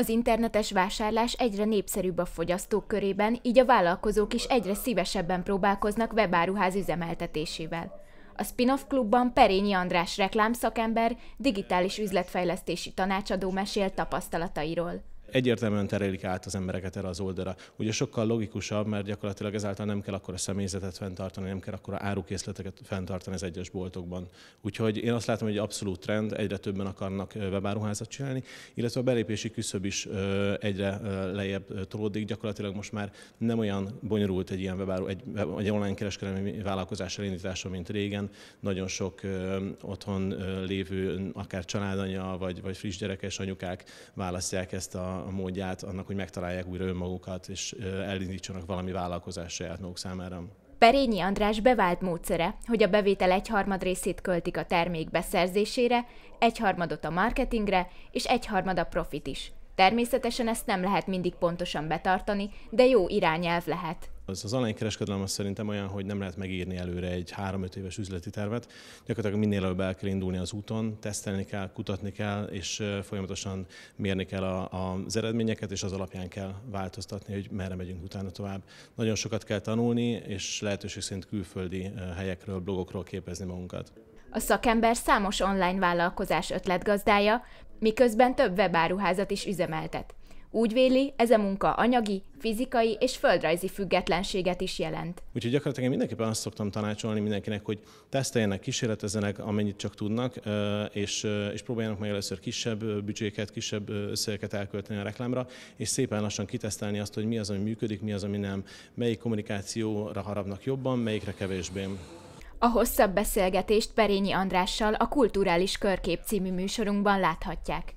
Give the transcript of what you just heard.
Az internetes vásárlás egyre népszerűbb a fogyasztók körében, így a vállalkozók is egyre szívesebben próbálkoznak webáruház üzemeltetésével. A Spinoff Klubban Perényi András reklámszakember, digitális üzletfejlesztési tanácsadó mesél tapasztalatairól egyértelműen terelik át az embereket erre az oldalra. Ugye sokkal logikusabb, mert gyakorlatilag ezáltal nem kell akkor a személyzetet fenntartani, nem kell akkor a árukészleteket fenntartani az egyes boltokban. Úgyhogy én azt látom, hogy egy abszolút trend, egyre többen akarnak webáruházat csinálni, illetve a belépési küszöb is egyre lejjebb tolódik. Gyakorlatilag most már nem olyan bonyolult egy ilyen webáru, egy, egy online kereskedelmi vállalkozás elindítása, mint régen. Nagyon sok otthon lévő, akár családanya, vagy, vagy friss gyerekes anyukák választják ezt a a, módját annak, hogy megtalálják újra önmagukat, és elindítsanak valami vállalkozást saját maguk számára. Perényi András bevált módszere, hogy a bevétel egyharmad részét költik a termék beszerzésére, egyharmadot a marketingre, és egyharmad a profit is. Természetesen ezt nem lehet mindig pontosan betartani, de jó irányelv lehet. Az, az online kereskedelem az szerintem olyan, hogy nem lehet megírni előre egy 3-5 éves üzleti tervet. Gyakorlatilag minél előbb el kell indulni az úton, tesztelni kell, kutatni kell, és folyamatosan mérni kell a, a, az eredményeket, és az alapján kell változtatni, hogy merre megyünk utána tovább. Nagyon sokat kell tanulni, és lehetőség szerint külföldi helyekről, blogokról képezni magunkat. A szakember számos online vállalkozás ötletgazdája, miközben több webáruházat is üzemeltet. Úgy véli, ez a munka anyagi, fizikai és földrajzi függetlenséget is jelent. Úgyhogy gyakorlatilag én mindenképpen azt szoktam tanácsolni mindenkinek, hogy teszteljenek, kísérletezzenek, amennyit csak tudnak, és, és próbáljanak meg először kisebb büdzséket, kisebb összegeket elkölteni a reklámra, és szépen lassan kitesztelni azt, hogy mi az, ami működik, mi az, ami nem, melyik kommunikációra harapnak jobban, melyikre kevésbé. A hosszabb beszélgetést Perényi Andrással a Kulturális Körkép című műsorunkban láthatják.